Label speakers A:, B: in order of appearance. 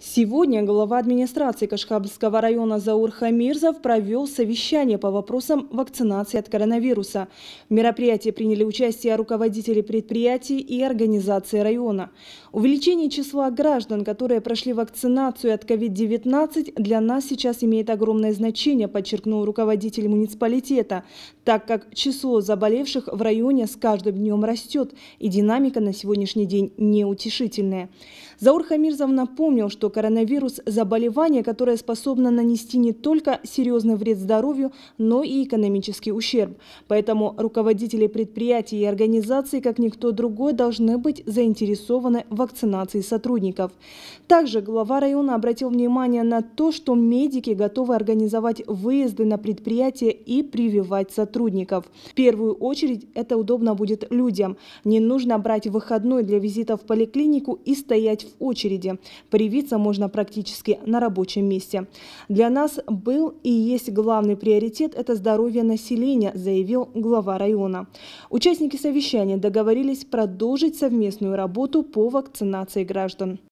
A: Сегодня глава администрации Кашхабского района Заур Хамирзов провел совещание по вопросам вакцинации от коронавируса. В мероприятии приняли участие руководители предприятий и организации района. Увеличение числа граждан, которые прошли вакцинацию от COVID-19, для нас сейчас имеет огромное значение, подчеркнул руководитель муниципалитета, так как число заболевших в районе с каждым днем растет, и динамика на сегодняшний день неутешительная. Заур Хамирзов напомнил, что что коронавирус – заболевание, которое способно нанести не только серьезный вред здоровью, но и экономический ущерб. Поэтому руководители предприятий и организаций, как никто другой, должны быть заинтересованы в вакцинации сотрудников. Также глава района обратил внимание на то, что медики готовы организовать выезды на предприятие и прививать сотрудников. В первую очередь это удобно будет людям. Не нужно брать выходной для визита в поликлинику и стоять в очереди. Привиться можно практически на рабочем месте. Для нас был и есть главный приоритет – это здоровье населения, заявил глава района. Участники совещания договорились продолжить совместную работу по вакцинации граждан.